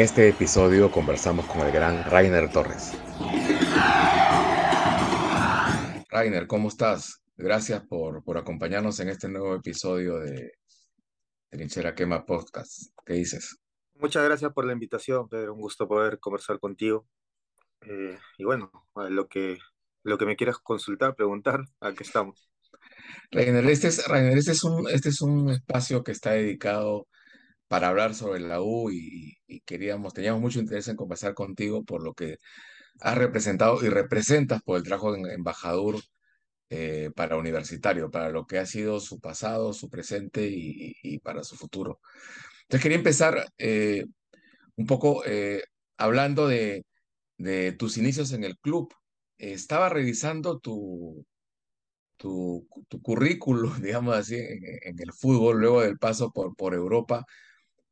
este episodio conversamos con el gran Rainer Torres. Rainer, ¿cómo estás? Gracias por, acompañarnos en este nuevo episodio de Trinchera Quema Podcast. ¿Qué dices? Muchas gracias por la invitación, Pedro. Un gusto poder conversar contigo. Eh, y bueno, lo que, lo que me quieras consultar, preguntar, aquí estamos. Rainer, este es, este es, un, este es un espacio que está dedicado a para hablar sobre la U y, queríamos, teníamos mucho interés en conversar contigo por lo que has representado y representas por el trabajo de embajador eh, para universitario, para lo que ha sido su pasado, su presente y, para su futuro. Entonces quería empezar eh, un poco eh, hablando de, tus inicios en el club. estaba revisando tu, tu, currículo, digamos así, en, el fútbol, luego del paso por, por Europa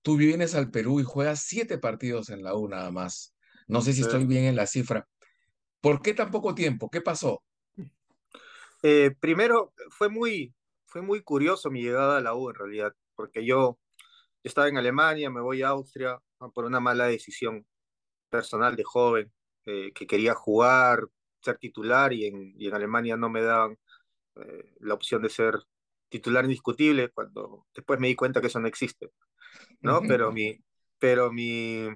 Tú vienes al Perú y juegas siete partidos en la U nada más. No sé si estoy bien en la cifra. ¿Por qué tan poco tiempo? ¿Qué pasó? Eh, primero, fue muy, fue muy curioso mi llegada a la U en realidad, porque yo, estaba en Alemania, me voy a Austria ah, por una mala decisión personal de joven, eh, que quería jugar, ser titular y en, Alemania no me daban eh, la opción de ser titular indiscutible, cuando después me di cuenta que eso no existe. ¿no? Pero mi, pero mi,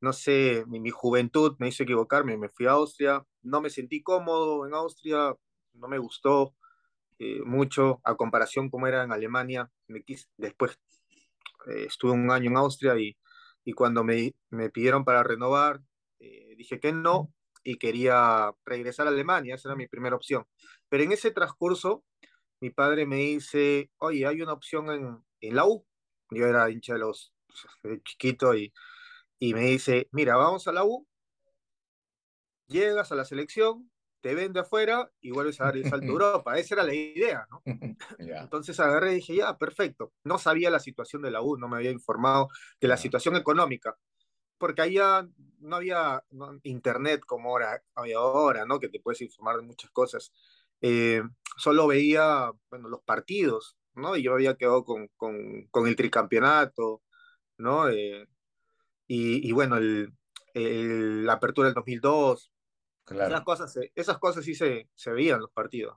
no sé, mi, juventud me hizo equivocarme, me fui a Austria, no me sentí cómodo en Austria, no me gustó eh, mucho a comparación como era en Alemania, me quise, después eh, estuve un año en Austria y, y cuando me, me, pidieron para renovar, eh, dije que no y quería regresar a Alemania, esa era mi primera opción. Pero en ese transcurso, mi padre me dice, oye, hay una opción en, en la U, yo era hincha de los chiquitos chiquito y, me dice, mira, vamos a la U, llegas a la selección, te vende afuera y vuelves a dar el salto a Europa. Esa era la idea, Entonces agarré y dije, ya, perfecto. No sabía la situación de la U, no me había informado de la situación económica, porque allá no había internet como ahora, había ahora, ¿no? Que te puedes informar de muchas cosas. Eh, solo veía, bueno, los partidos ¿no? Y yo había quedado con, con, el tricampeonato, ¿no? Eh, y, bueno, la apertura del 2002. Esas, cosas esas cosas sí se, se veían los partidos,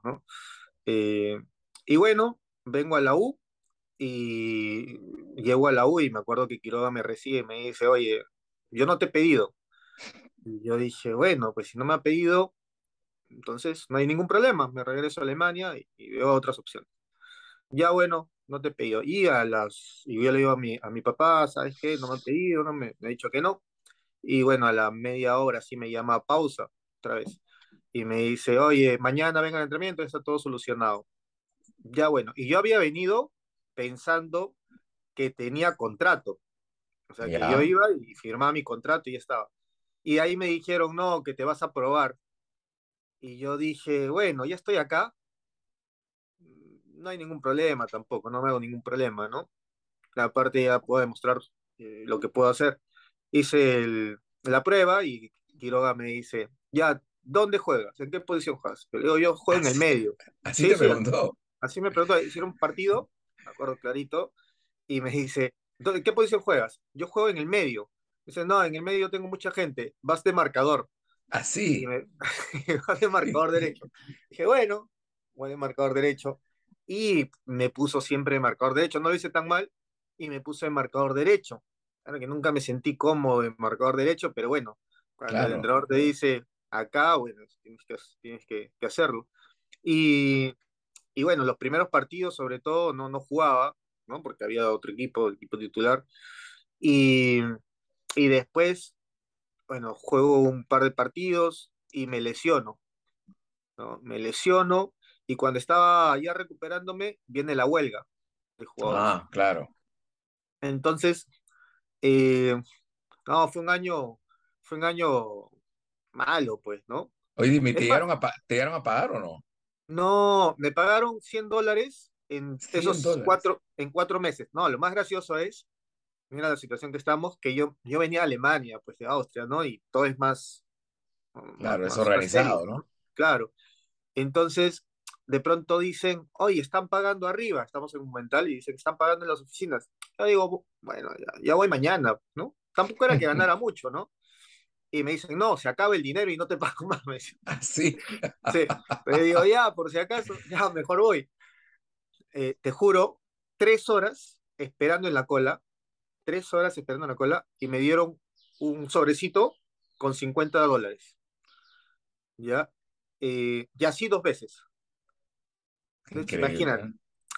eh, y bueno, vengo a la U y llego a la U y me acuerdo que Quiroga me recibe y me dice, oye, yo no te he pedido. Y yo dije, bueno, pues si no me ha pedido, entonces no hay ningún problema, me regreso a Alemania y veo otras opciones. Ya bueno, no te pillo. Y a las, y yo le digo a mi, a mi papá, ¿sabes qué? No me han pedido, no me, ha dicho que no. Y bueno, a la media hora sí me llama pausa otra vez. Y me dice, oye, mañana venga al entrenamiento, está todo solucionado. Ya bueno, y yo había venido pensando que tenía contrato. O sea, que yo iba y firmaba mi contrato y ya estaba. Y ahí me dijeron, no, que te vas a probar. Y yo dije, bueno, ya estoy acá, no hay ningún problema tampoco, no me hago ningún problema, ¿no? Aparte ya puedo demostrar eh, lo que puedo hacer. Hice la prueba y Quiroga me dice, ya, ¿dónde juegas? ¿En qué posición juegas? Yo digo, yo juego en el medio. Así me preguntó. Así me preguntó, hicieron un partido, me acuerdo clarito, y me dice, ¿en qué posición juegas? Yo juego en el medio. Dice, no, en el medio tengo mucha gente, vas de marcador. Así. vas de marcador derecho. Dije, bueno, voy de marcador derecho y me puso siempre marcador derecho. No lo hice tan mal y me puso en marcador derecho. Claro que nunca me sentí cómodo en marcador derecho, pero bueno, cuando el entrenador te dice acá, bueno, tienes que, hacerlo. Y, bueno, los primeros partidos sobre todo no, no jugaba, ¿no? porque había otro equipo, el equipo titular. Y, después, bueno, juego un par de partidos y me lesiono. Me lesiono y cuando estaba ya recuperándome, viene la huelga de jugador. Ah, claro. Entonces, eh, no, fue un año, fue un año malo, pues, ¿no? Oye, ¿te, llegaron a, ¿te a pagar o no? No, me pagaron 100 dólares en esos cuatro, en cuatro meses. No, lo más gracioso es, mira la situación que estamos, que yo, yo venía a Alemania, pues de Austria, ¿no? Y todo es más... Mm, claro, es organizado, ¿no? Claro. Entonces, de pronto dicen, oye, están pagando arriba, estamos en un mental y dicen, están pagando en las oficinas. Yo digo, bueno, ya, voy mañana, ¿no? Tampoco era que ganara mucho, ¿no? y me dicen, no, se acaba el dinero y no te pago más. Me dicen. Ah, sí. sí. digo, ya, por si acaso, ya, mejor voy. Eh, te juro, tres horas esperando en la cola, tres horas esperando en la cola, y me dieron un sobrecito con 50 dólares. Ya, eh, y así dos veces. Imaginar,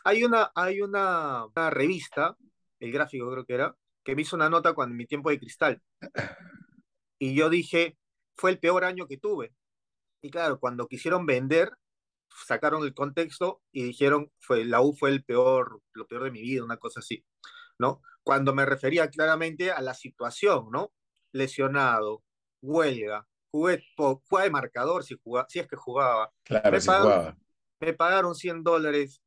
hay una, hay una, revista, el gráfico creo que era, que me hizo una nota cuando mi tiempo de cristal. Y yo dije, fue el peor año que tuve. Y claro, cuando quisieron vender, sacaron el contexto y dijeron, fue, la U fue el peor, lo peor de mi vida, una cosa así, ¿no? Cuando me refería claramente a la situación, ¿no? Lesionado, huelga, jugué, jugué de marcador si, si es que jugaba. Claro, si jugaba me pagaron 100 dólares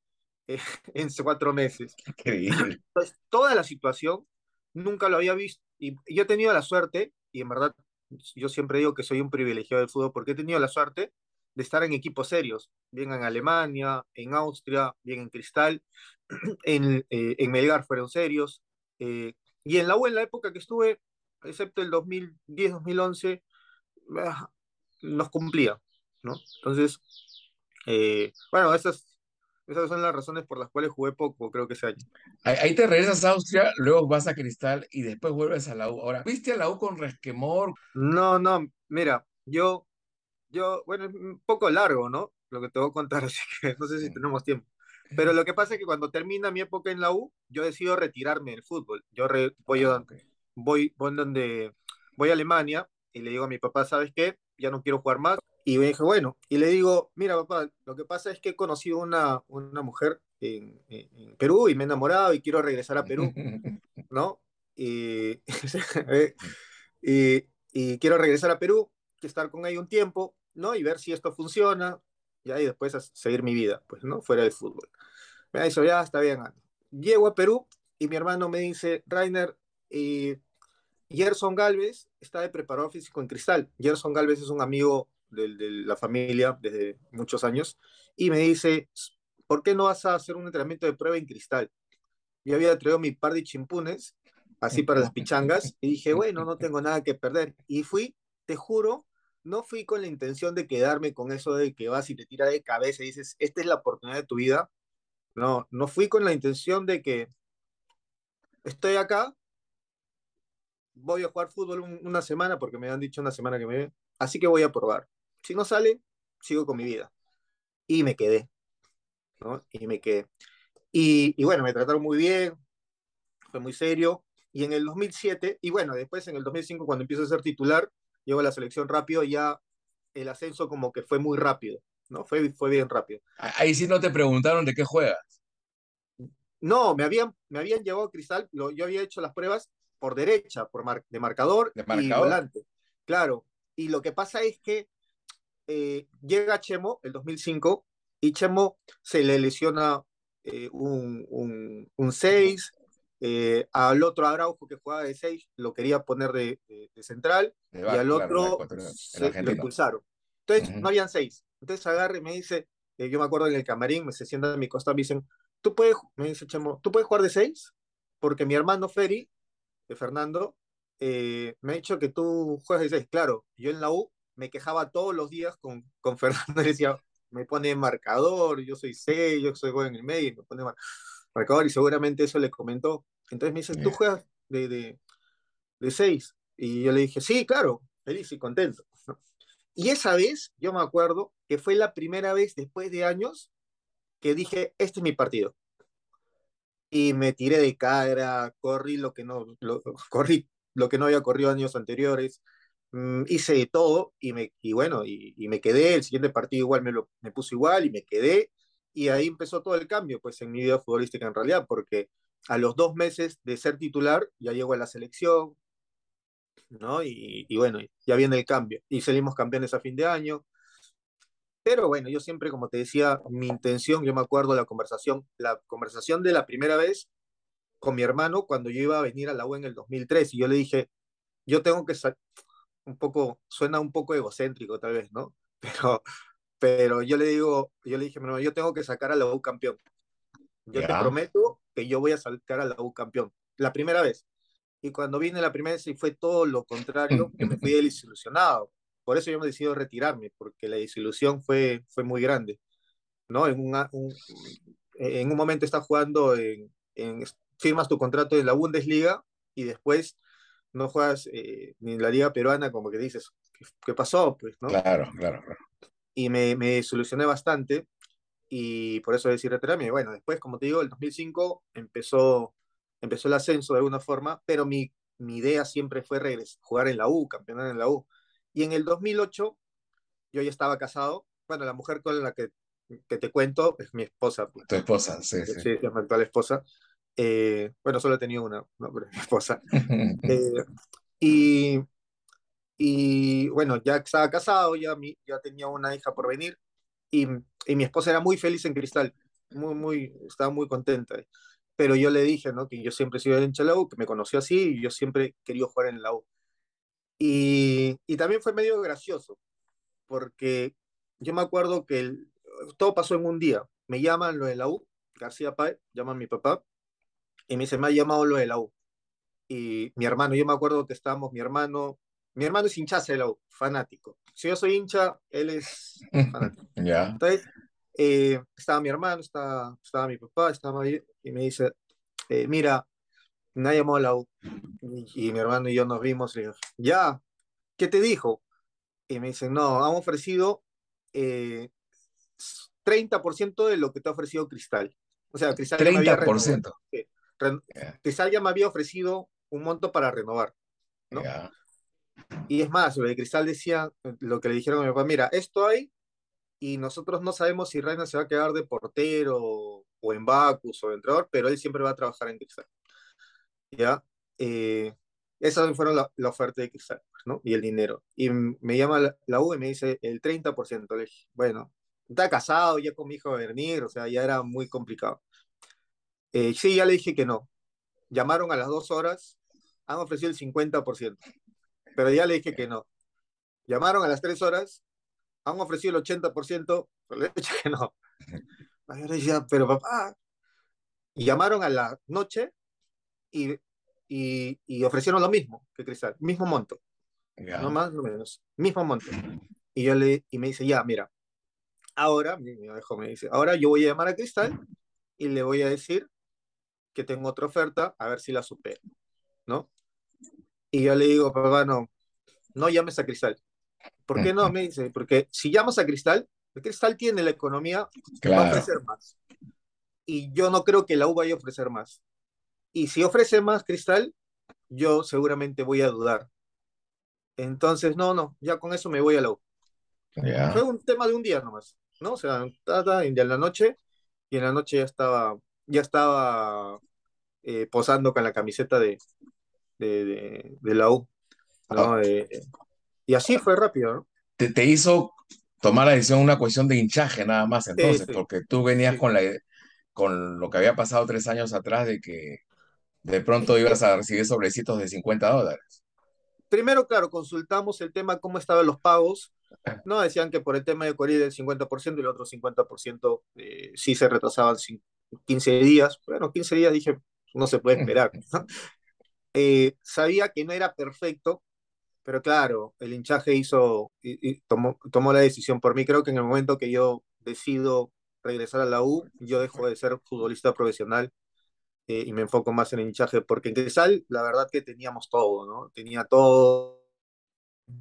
eh, en cuatro meses. Entonces, pues, toda la situación nunca lo había visto. Y yo he tenido la suerte, y en verdad yo siempre digo que soy un privilegiado del fútbol, porque he tenido la suerte de estar en equipos serios, bien en Alemania, en Austria, bien en Cristal, en, eh, en Melgar fueron serios, eh, y en la buena época que estuve, excepto el 2010-2011, nos ah, cumplía, ¿no? Entonces, eh, bueno, esas, esas son las razones por las cuales jugué poco, creo que ese año. Ahí te regresas a Austria, luego vas a Cristal y después vuelves a la U. Ahora, ¿viste a la U con resquemor? No, no, mira, yo, yo, bueno, es un poco largo, ¿no? Lo que te voy a contar, así que no sé si tenemos tiempo. Pero lo que pasa es que cuando termina mi época en la U, yo decido retirarme del fútbol. Yo voy, donde voy, voy, donde, voy a Alemania y le digo a mi papá, ¿sabes qué? Ya no quiero jugar más, y me dije, bueno, y le digo, mira papá, lo que pasa es que he conocido una, una mujer en, Perú y me he enamorado y quiero regresar a Perú, ¿no? Eh, y, y, quiero regresar a Perú, que estar con ella un tiempo, ¿no? Y ver si esto funciona, y ahí después seguir mi vida, pues, ¿no? Fuera del fútbol. Me dicho, ya, está bien. Llego a Perú y mi hermano me dice, Rainer, y eh, Gerson Galvez está de preparador físico en Cristal. Gerson Galvez es un amigo de, la familia desde muchos años, y me dice, ¿por qué no vas a hacer un entrenamiento de prueba en cristal? Yo había traído mi par de chimpunes, así para las pichangas, y dije, bueno, no tengo nada que perder. Y fui, te juro, no fui con la intención de quedarme con eso de que vas y te tiras de cabeza y dices, esta es la oportunidad de tu vida. No, no fui con la intención de que estoy acá, voy a jugar fútbol una semana, porque me han dicho una semana que me... Así que voy a probar. Si no sale, sigo con mi vida. Y me quedé, Y me quedé. Y, bueno, me trataron muy bien, fue muy serio. Y en el 2007, y bueno, después en el 2005, cuando empiezo a ser titular, llego a la selección rápido, ya el ascenso como que fue muy rápido, ¿no? Fue, fue bien rápido. Ahí sí no te preguntaron de qué juegas. No, me habían, me habían llevado a Cristal, yo había hecho las pruebas por derecha, por de, marcador de, y volante. Claro, y lo que pasa es que eh, llega Chemo, el 2005, y Chemo se le lesiona eh, un 6, eh, al otro Araujo que jugaba de 6 lo quería poner de, central y al otro lo impulsaron. Entonces no habían 6. Entonces agarre y me dice, yo me acuerdo en el camarín, me se sienta a mi costado, me dicen, tú puedes, me dice Chemo, tú puedes jugar de 6 porque mi hermano Ferry, de Fernando, me ha dicho que tú juegas de 6. Claro, yo en la U me quejaba todos los días con, con Fernando, decía, me pone marcador, yo soy seis, yo soy bueno en el medio, me pone marcador, y seguramente eso le comentó. Entonces me dice, ¿tú juegas de, de, de seis? Y yo le dije, sí, claro, feliz y contento. Y esa vez, yo me acuerdo que fue la primera vez después de años que dije, este es mi partido. Y me tiré de cara, corrí lo que no, lo, corrí lo que no había corrido años anteriores, Mm, hice todo y, me, y bueno, y, me quedé, el siguiente partido igual me, lo, me puso igual y me quedé, y ahí empezó todo el cambio, pues en mi vida futbolística en realidad, porque a los dos meses de ser titular ya llego a la selección, ¿no? Y, y bueno, ya viene el cambio, y salimos campeones a fin de año, pero bueno, yo siempre, como te decía, mi intención, yo me acuerdo la conversación, la conversación de la primera vez con mi hermano cuando yo iba a venir a la U en el 2003 y yo le dije, yo tengo que un poco, suena un poco egocéntrico tal vez, ¿no? Pero, pero yo le digo, yo le dije, no, yo tengo que sacar a la U campeón. Yo te prometo que yo voy a sacar a la U campeón. La primera vez. Y cuando vine la primera vez y fue todo lo contrario, que me fui desilusionado. Por eso yo me decidí retirarme, porque la desilusión fue, fue muy grande. ¿no? En, un, en un momento estás jugando, en, en, firmas tu contrato en la Bundesliga y después no juegas eh, ni en la liga peruana, como que dices, ¿qué, pasó? Pues, ¿no? Claro, claro, Y me, me solucioné bastante y por eso decidí retirarme. Bueno, después, como te digo, el 2005 empezó, empezó el ascenso de alguna forma, pero mi, mi idea siempre fue regresar, jugar en la U, campeonar en la U. Y en el 2008 yo ya estaba casado. Bueno, la mujer con la que, te cuento es mi esposa. Pues, tu esposa, sí, eh, sí. Sí, es mi actual esposa. Eh, bueno, solo tenía una, no, mi esposa. Eh, y, y, bueno, ya estaba casado, ya, mi, ya tenía una hija por venir y, y, mi esposa era muy feliz en Cristal, muy, muy, estaba muy contenta. Pero yo le dije, ¿no? Que yo siempre he sido de la U, que me conoció así y yo siempre quería jugar en la U. Y, y también fue medio gracioso, porque yo me acuerdo que todo pasó en un día. Me llaman lo de la U, García Páez, llaman a mi papá y me dice, me ha llamado lo de la U. Y mi hermano, yo me acuerdo que estábamos, mi hermano, mi hermano es hinchazo de la U, fanático. Si yo soy hincha, él es fanático. Entonces, eh, estaba mi hermano, estaba, estaba mi papá, estaba ahí, y me dice, eh, mira, me ha llamado la U. Y, mi hermano y yo nos vimos, y ya, ¿qué te dijo? Y me dice, no, han ofrecido 30% eh, de lo que te ha ofrecido Cristal. O sea, Cristal 30%. Cristal ya me había ofrecido un monto para renovar, Y es más, lo el Cristal decía lo que le dijeron a mi papá, mira, esto hay y nosotros no sabemos si Reina se va a quedar de portero o en Bacus o de entrenador, pero él siempre va a trabajar en Cristal. ¿Ya? Eh, esas fueron la, la, oferta de Cristal, pues, ¿no? Y el dinero. Y me llama la, U y me dice el 30%. Le bueno, está casado ya con mi hijo venir, o sea, ya era muy complicado. Eh, sí, ya le dije que no. Llamaron a las dos horas, han ofrecido el 50%, pero ya le dije que no. Llamaron a las tres horas, han ofrecido el 80%, pero le dije que no. pero papá. Y llamaron a la noche y, y, y ofrecieron lo mismo que Cristal, mismo monto. No más, no menos. Mismo monto. Y yo le, y me dice, ya, mira, ahora, mi, mi hijo me dice, ahora yo voy a llamar a Cristal y le voy a decir que tengo otra oferta, a ver si la supero, ¿no? Y yo le digo, papá, no, no llames a Cristal. ¿Por qué no? Me dice, porque si llamas a Cristal, el Cristal tiene la economía, que va a ofrecer más. Y yo no creo que la U vaya a ofrecer más. Y si ofrece más Cristal, yo seguramente voy a dudar. Entonces, no, no, ya con eso me voy a la U. Fue un tema de un día nomás, ¿no? O sea, en la noche, y en la noche ya estaba ya estaba eh, posando con la camiseta de, de, la U. Ah. Eh, y así fue rápido, Te, hizo tomar la decisión una cuestión de hinchaje nada más entonces, porque tú venías con, la, con lo que había pasado tres años atrás de que de pronto ibas a recibir sobrecitos de 50 dólares. Primero, claro, consultamos el tema cómo estaban los pagos. Ah. No decían que por el tema de Corida el 50% y el otro 50% eh, sí se retrasaban 15 días, bueno, 15 días dije, no se puede esperar. Eh, sabía que no era perfecto, pero claro, el hinchaje hizo, tomó, la decisión por mí. Creo que en el momento que yo decido regresar a la U, yo dejo de ser futbolista profesional eh, y me enfoco más en el hinchaje, porque en Cresal, la verdad que teníamos todo, ¿no? Tenía todo,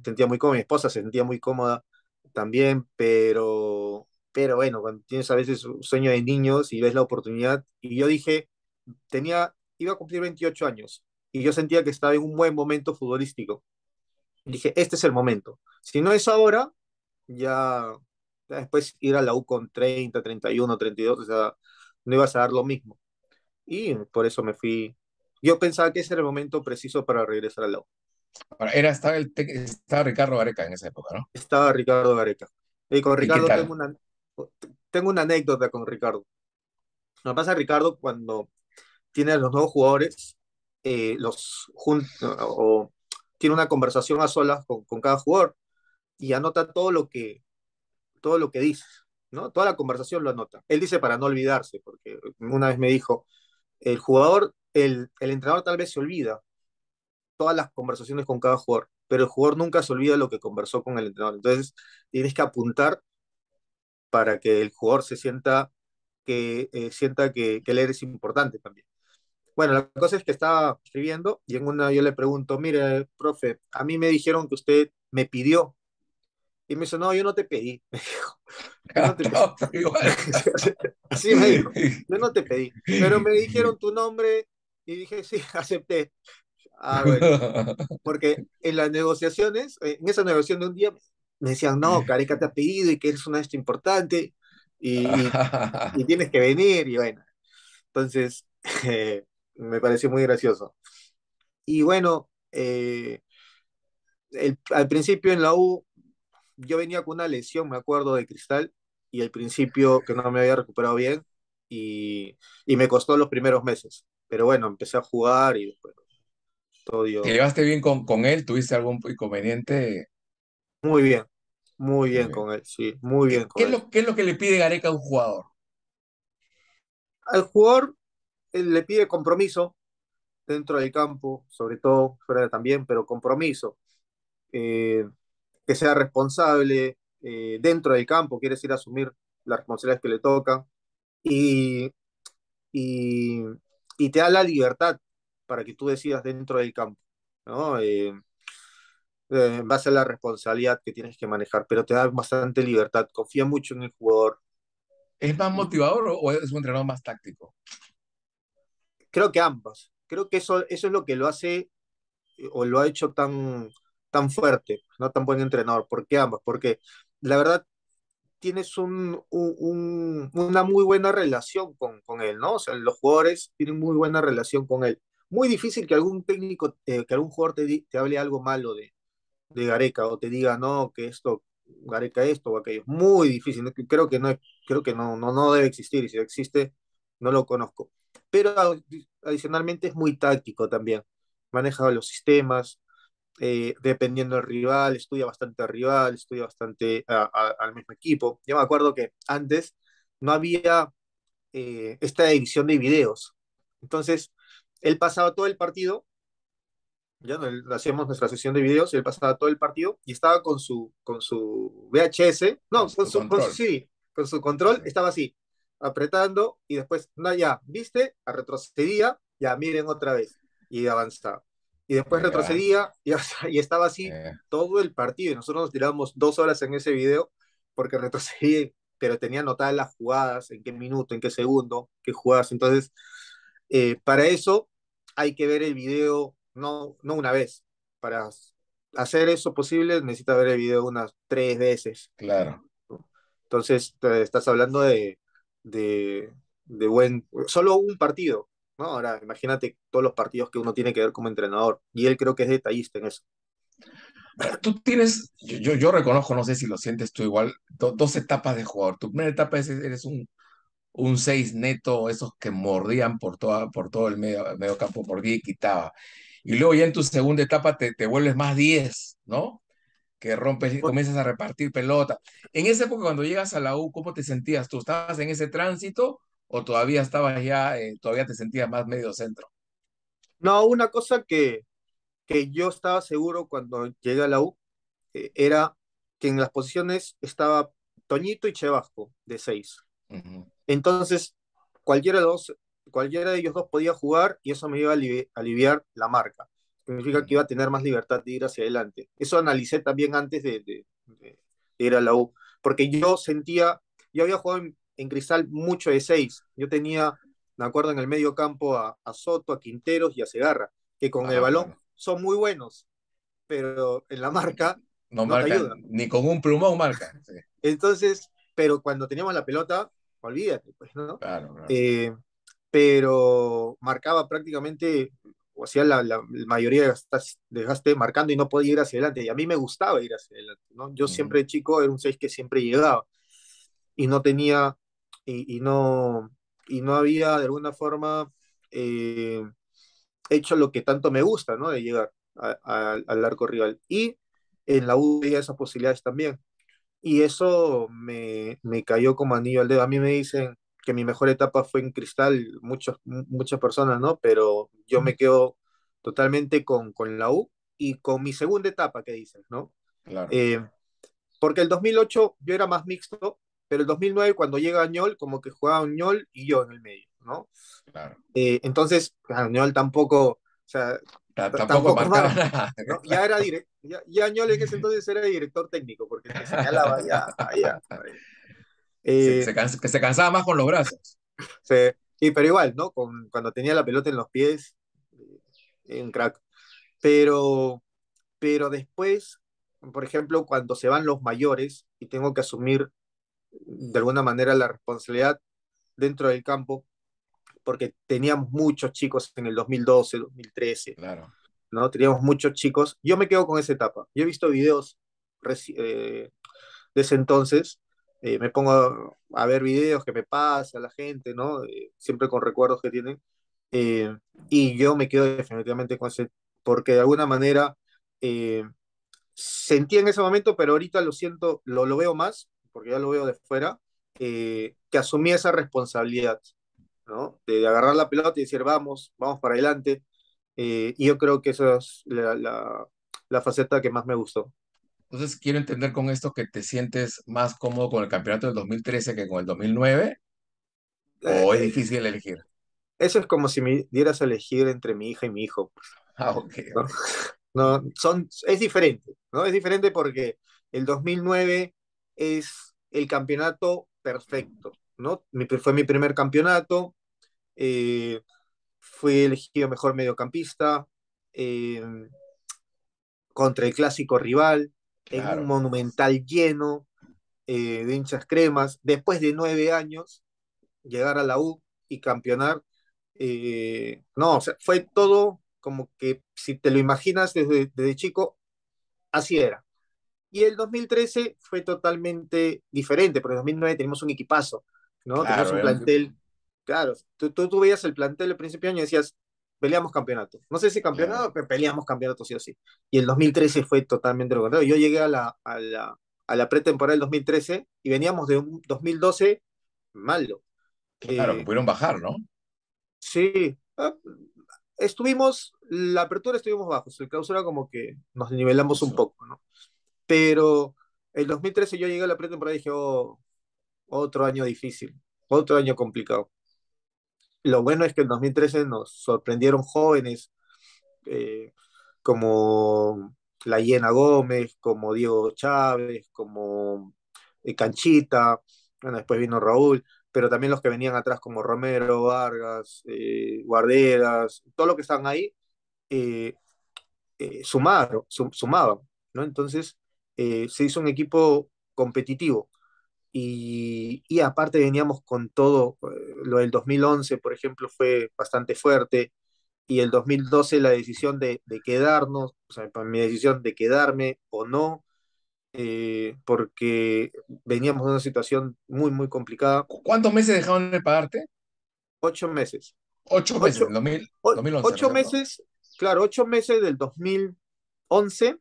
sentía muy cómoda, mi esposa sentía muy cómoda también, pero pero bueno, cuando tienes a veces un sueño de niños y ves la oportunidad, y yo dije, tenía, iba a cumplir 28 años y yo sentía que estaba en un buen momento futbolístico. dije, este es el momento. Si no es ahora, ya, después ir a la U con 30, 31, 32, o sea, no ibas a dar lo mismo. Y por eso me fui. Yo pensaba que ese era el momento preciso para regresar a la U. era, estaba, el estaba Ricardo Gareca en esa época, ¿no? Estaba Ricardo Gareca. Y con Ricardo tengo una, tengo una anécdota con Ricardo. Lo que pasa, Ricardo, cuando tiene a los nuevos jugadores, eh, los junta o, tiene una conversación a solas con, con, cada jugador y anota todo lo que todo lo que dice, ¿no? Toda la conversación lo anota. Él dice para no olvidarse, porque una vez me dijo, el jugador, el, el entrenador tal vez se olvida todas las conversaciones con cada jugador, pero el jugador nunca se olvida lo que conversó con el entrenador. Entonces, tienes que apuntar para que el jugador se sienta que, eh, sienta que, leer es importante también. Bueno, la cosa es que estaba escribiendo y en una yo le pregunto, mire, profe, a mí me dijeron que usted me pidió. Y me dice, no, yo no te pedí. Me dijo, no te pedí. Así me dijo, yo no te pedí. Pero me dijeron tu nombre y dije, sí, acepté. Ah, Porque en las negociaciones, eh, en esa negociación de un día, me decían, no, Careca te ha pedido y que eres una esto importante y, y, tienes que venir y bueno. Entonces, me pareció muy gracioso. Y bueno, eh, al principio en la U yo venía con una lesión, me acuerdo, de cristal y al principio que no me había recuperado bien y, me costó los primeros meses. Pero bueno, empecé a jugar y después todo dio. ¿Te llevaste bien con, con él? ¿Tuviste algún inconveniente? Muy bien, muy bien con él, sí, muy bien con él. lo, ¿Qué es lo que le pide Gareca a un jugador? Al jugador le pide compromiso dentro del campo, sobre todo fuera también, pero compromiso. Eh, que sea responsable eh, dentro del campo, quiere decir asumir las responsabilidades que le tocan y, y, te da la libertad para que tú decidas dentro del campo. ¿no? Eh, eh, en base la responsabilidad que tienes que manejar, pero te da bastante libertad, confía mucho en el jugador. ¿Es más motivador o es un entrenador más táctico? Creo que ambas. Creo que eso, eso es lo que lo hace eh, o lo ha hecho tan, tan fuerte, no tan buen entrenador. ¿Por qué ambas? Porque la verdad tienes un, una muy buena relación con, con, él, ¿no? O sea, los jugadores tienen muy buena relación con él. Muy difícil que algún técnico, eh, que algún jugador te, te, hable algo malo de, de Gareca o te diga, no, que esto, Gareca esto o aquello. Muy difícil, creo que, no, creo que no, no, no debe existir y si existe, no lo conozco. Pero adicionalmente es muy táctico también, maneja los sistemas, eh, dependiendo del rival, estudia bastante al rival, estudia bastante al mismo equipo. Yo me acuerdo que antes no había eh, esta edición de videos. Entonces, él pasaba todo el partido ya hacíamos nuestra sesión de videos, y él pasaba todo el partido y estaba con su, con su VHS, no, con, su, sí, con su control, estaba así, apretando y después, no, ya, viste, a retrocedía, ya, miren otra vez y avanzaba. Y después retrocedía y, y, estaba así eh. todo el partido. Y nosotros nos tirábamos dos horas en ese video porque retrocedía, pero tenía anotadas las jugadas, en qué minuto, en qué segundo, qué jugadas. Entonces, eh, para eso hay que ver el video no, no una vez. Para hacer eso posible necesitas ver el video unas tres veces. Claro. Entonces, estás hablando de, de, de, buen, solo un partido, ¿no? Ahora, imagínate todos los partidos que uno tiene que ver como entrenador, y él creo que es detallista en eso. Tú tienes, yo, yo reconozco, no sé si lo sientes tú igual, dos etapas de jugador. Tu primera etapa eres un, un seis neto, esos que mordían por, toda, por todo el medio, medio campo, por y quitaba. Y luego ya en tu segunda etapa te, vuelves más 10, ¿no? Que rompes, y comienzas a repartir pelota. En esa época, cuando llegas a la U, ¿cómo te sentías? ¿Tú estabas en ese tránsito o todavía estabas ya, eh, todavía te sentías más medio centro? No, una cosa que, que yo estaba seguro cuando llegué a la U eh, era que en las posiciones estaba Toñito y Chevasco de 6. Entonces, cualquiera de los cualquiera de ellos dos podía jugar y eso me iba a aliviar la marca. Significa que iba a tener más libertad de ir hacia adelante. Eso analicé también antes de, ir a la U, porque yo sentía, yo había jugado en, Cristal mucho de seis. Yo tenía, me acuerdo, en el medio campo a, Soto, a Quinteros y a Segarra, que con ah, el balón son muy buenos, pero en la marca no, Ni con un plumón marca. Entonces, pero cuando teníamos la pelota, olvídate, pues, ¿no? Claro, claro. Eh, pero marcaba prácticamente, o hacía la, mayoría de desgaste marcando y no podía ir hacia adelante. Y a mí me gustaba ir hacia adelante, ¿no? Yo siempre chico era un 6 que siempre llegaba y no tenía, y, y no, y no había de alguna forma eh, hecho lo que tanto me gusta, ¿no? De llegar al arco rival. Y en la U había esas posibilidades también. Y eso me, me cayó como anillo al dedo. A mí me dicen, que mi mejor etapa fue en Cristal, muchas, muchas personas, ¿no? Pero yo me quedo totalmente con, con la U y con mi segunda etapa que dices, ¿no? Claro. Eh, porque el 2008 yo era más mixto, pero el 2009 cuando llega Añol, como que jugaba Añol y yo en el medio, ¿no? Claro. Eh, entonces, pues, Añol tampoco, o sea, tampoco, Ya era directo, ya, ese entonces era director técnico, porque te señalaba ya, ya. se, eh, que se cansaba más con los brazos. Se, pero igual, ¿no? Con, cuando tenía la pelota en los pies, eh, en crack. Pero, pero después, por ejemplo, cuando se van los mayores y tengo que asumir de alguna manera la responsabilidad dentro del campo, porque teníamos muchos chicos en el 2012, 2013. Claro. ¿no? Teníamos muchos chicos. Yo me quedo con esa etapa. Yo he visto videos eh, de ese entonces eh, me pongo a ver videos que me pasa la gente, ¿no? Eh, siempre con recuerdos que tienen. Eh, y yo me quedo definitivamente con ese, porque de alguna manera sentí en ese momento, pero ahorita lo siento, lo, lo veo más, porque ya lo veo de fuera, que asumí esa responsabilidad, ¿no? De, agarrar la pelota y decir, vamos, vamos para adelante. y yo creo que esa es la faceta que más me gustó. Entonces, quiero entender con esto que te sientes más cómodo con el campeonato del 2013 que con el 2009. Eh, ¿O es difícil elegir? Eso es como si me dieras a elegir entre mi hija y mi hijo. Pues. Ah, ok. son, es diferente, ¿no? Es diferente porque el 2009 es el campeonato perfecto, ¿no? fue mi primer campeonato, eh, fui elegido mejor mediocampista eh, contra el clásico rival, en un monumental lleno eh, de hinchas cremas, después de nueve años, llegar a la U y campeonar. Eh, no, o sea, fue todo como que si te lo imaginas desde, chico, así era. Y el 2013 fue totalmente diferente, porque en 2009 tenemos un equipazo, ¿no? un plantel. Claro, tú, tú, veías el plantel al principio de año y decías, peleamos campeonato. No sé si campeonato, pero peleamos campeonato sí o sí. Y el 2013 fue totalmente lo contrario. Yo llegué a la, a la, pretemporada del 2013 y veníamos de un 2012 malo. Claro, que pudieron bajar, ¿no? Sí. Ah, estuvimos, la apertura estuvimos bajos, el clausura como que nos nivelamos un poco, ¿no? Pero el 2013 yo llegué a la pretemporada y dije, oh, otro año difícil, otro año complicado lo bueno es que en 2013 nos sorprendieron jóvenes eh, como La Hiena Gómez, como Diego Chávez, como eh, Canchita, bueno, después vino Raúl, pero también los que venían atrás como Romero, Vargas, eh, Guarderas, todo lo que están ahí, sumaron, sumaban, ¿no? Entonces se hizo un equipo competitivo y, aparte veníamos con todo, eh, lo del 2011, por ejemplo, fue bastante fuerte, y el 2012 la decisión de, quedarnos, o sea, mi decisión de quedarme o no, eh, porque veníamos de una situación muy, muy complicada. ¿Cuántos meses dejaron de pagarte? Ocho meses. Ocho, meses, 2011. Ocho meses, claro, ocho meses del 2011,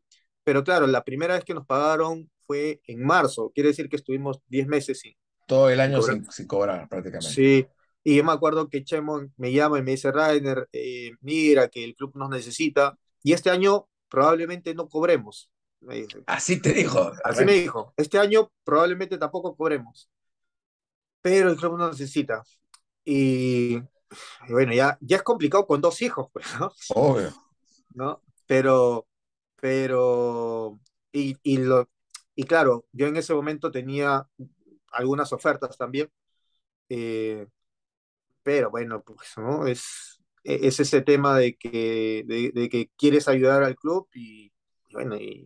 pero claro, la primera vez que nos pagaron en marzo, quiere decir que estuvimos 10 meses sin. Todo el año Sin, cobrar prácticamente. Sí, y yo me acuerdo que Chemo me llama y me dice, Rainer, eh, mira que el club nos necesita y este año probablemente no cobremos. Así te dijo. Así me dijo, este año probablemente tampoco cobremos, pero el club nos necesita. Y, bueno, ya, ya es complicado con dos hijos, pues, ¿no? Obvio. ¿No? Pero, pero, y, y lo, y claro, yo en ese momento tenía algunas ofertas también, eh, pero bueno, pues ¿no? es, e-, es ese tema de que, de, que quieres ayudar al club y,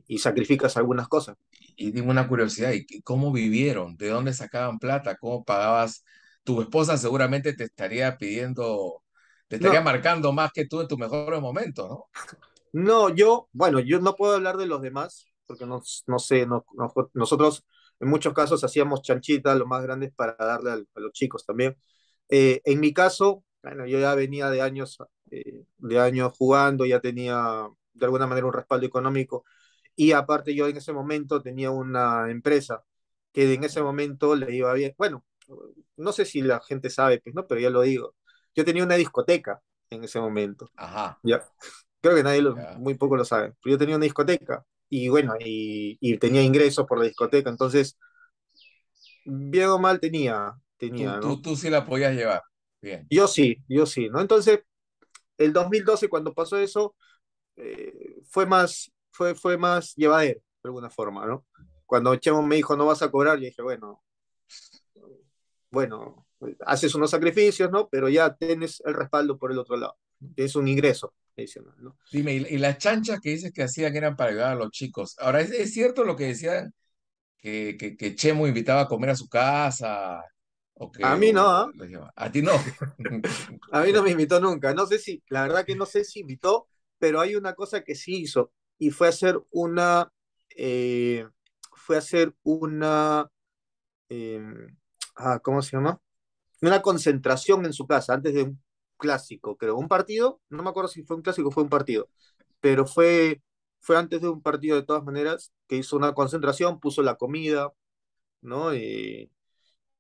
y, sacrificas algunas cosas. Y tengo una curiosidad, cómo vivieron? ¿De dónde sacaban plata? ¿Cómo pagabas? Tu esposa seguramente te estaría pidiendo, te estaría marcando más que tú en tu mejor momento, ¿no? No, yo, bueno, yo no puedo hablar de los demás, porque no, no sé, nosotros en muchos casos hacíamos chanchitas, lo más grandes, para darle a los chicos también. Eh, en mi caso, bueno, yo ya venía de años, eh, de años jugando, ya tenía de alguna manera un respaldo económico y aparte yo en ese momento tenía una empresa que en ese momento le iba bien. Bueno, no sé si la gente sabe, pues, ¿no? pero ya lo digo. Yo tenía una discoteca en ese momento. Ya. Creo que nadie, muy poco lo sabe. Pero yo tenía una discoteca y bueno, y, tenía ingresos por la discoteca, entonces, bien o mal tenía, tenía, tú, tú, sí la podías llevar, Yo sí, yo sí, ¿no? Entonces, el 2012 cuando pasó eso, eh, fue más, fue, fue más llevadero, de alguna forma, ¿no? Cuando Chemo me dijo, no vas a cobrar, yo dije, bueno, bueno, haces unos sacrificios, ¿no? Pero ya tienes el respaldo por el otro lado, tienes un ingreso. Dime, y, las chanchas que dices que hacían eran para ayudar a los chicos. Ahora, ¿es, cierto lo que decían que, Chemo invitaba a comer a su casa? a mí no. ¿ah? A ti no. a mí no me invitó nunca. No sé si, la verdad que no sé si invitó, pero hay una cosa que sí hizo y fue hacer una, eh, fue hacer una, em, ah, ¿cómo se llama? Una concentración en su casa antes de un clásico, creo. Un partido, no me acuerdo si fue un clásico o fue un partido, pero fue, fue antes de un partido de todas maneras, que hizo una concentración, puso la comida, ¿no? Y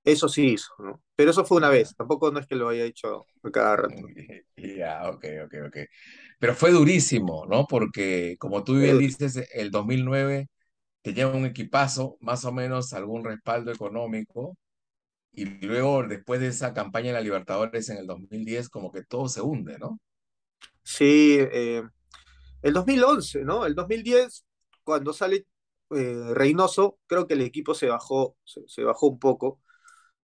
eso sí hizo, ¿no? Pero eso fue una vez, tampoco no es que lo haya hecho cada rato. Ya, ok, ok, ok. Pero fue durísimo, ¿no? Porque como tú bien dices, el 2009 tenía un equipazo, más o menos algún respaldo económico, y luego después de esa campaña en la Libertadores en el 2010, como que todo se hunde, ¿no? Sí, eh, el 2011, ¿no? El 2010, cuando sale eh, Reynoso, creo que el equipo se bajó, se, bajó un poco,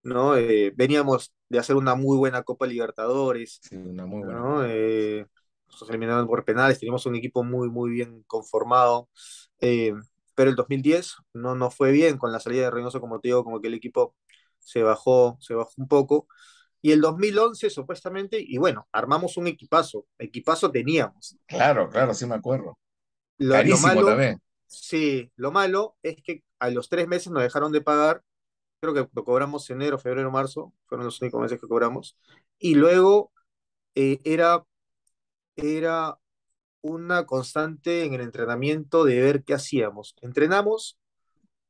¿no? Eh, veníamos de hacer una muy buena Copa Libertadores. Sí, una muy buena. ¿no? nos eliminaron por penales, teníamos un equipo muy, muy bien conformado. pero el 2010 no, no fue bien con la salida de Reynoso, como te digo, como que el equipo se bajó, se bajó un poco. Y el 2011 supuestamente, y bueno, armamos un equipazo, equipazo teníamos. Claro, claro, sí me acuerdo. Lo, malo, Sí, lo malo es que a los tres meses nos dejaron de pagar, creo que lo cobramos enero, febrero, marzo, fueron los únicos meses que cobramos, y luego eh, era, era una constante en el entrenamiento de ver qué hacíamos. Entrenamos